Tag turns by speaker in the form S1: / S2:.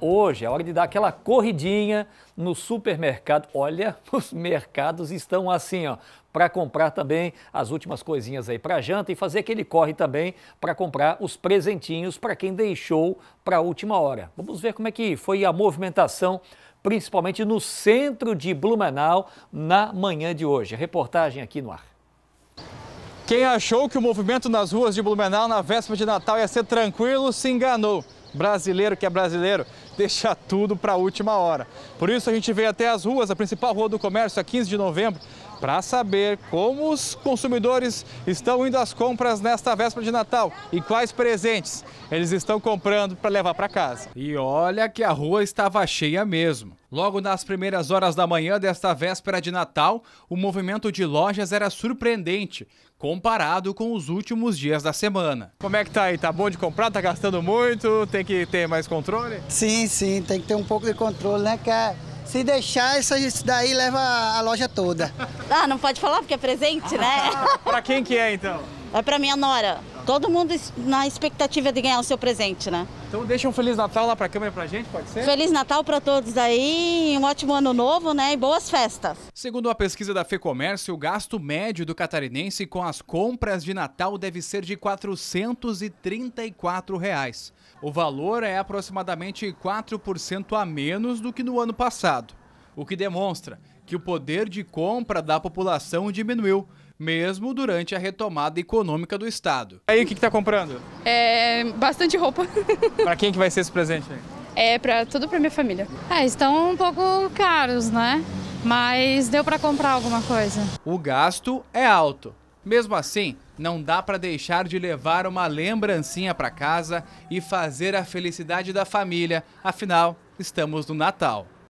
S1: hoje, é hora de dar aquela corridinha no supermercado. Olha, os mercados estão assim, ó, para comprar também as últimas coisinhas aí para janta e fazer aquele corre também para comprar os presentinhos para quem deixou para a última hora. Vamos ver como é que foi a movimentação principalmente no centro de Blumenau na manhã de hoje. Reportagem aqui no ar.
S2: Quem achou que o movimento nas ruas de Blumenau na véspera de Natal ia ser tranquilo se enganou brasileiro que é brasileiro deixa tudo para a última hora. Por isso a gente veio até as ruas, a principal rua do comércio, a 15 de novembro, para saber como os consumidores estão indo às compras nesta véspera de Natal e quais presentes eles estão comprando para levar para casa. E olha que a rua estava cheia mesmo. Logo nas primeiras horas da manhã desta véspera de Natal, o movimento de lojas era surpreendente, comparado com os últimos dias da semana. Como é que tá aí? Tá bom de comprar? Tá gastando muito? Tem que ter mais controle?
S3: Sim, sim, tem que ter um pouco de controle, né? Que é, se deixar, isso daí leva a loja toda. Ah, não pode falar porque é presente, né? Para quem que é então? É para minha nora. Todo mundo na expectativa de ganhar o seu presente, né? Então deixa um Feliz Natal lá para a câmera para a gente,
S2: pode ser? Feliz
S3: Natal para todos aí, um ótimo ano novo, né? E boas festas. Segundo a
S2: pesquisa da FEComércio, o gasto médio do catarinense com as compras de Natal deve ser de R$ 434. Reais. O valor é aproximadamente 4% a menos do que no ano passado, o que demonstra que o poder de compra da população diminuiu mesmo durante a retomada econômica do estado. Aí o que está comprando?
S3: É bastante roupa.
S2: para quem que vai ser esse presente?
S3: É para tudo para minha família. É, estão um pouco caros, né? Mas deu para comprar alguma coisa.
S2: O gasto é alto. Mesmo assim, não dá para deixar de levar uma lembrancinha para casa e fazer a felicidade da família. Afinal, estamos no Natal.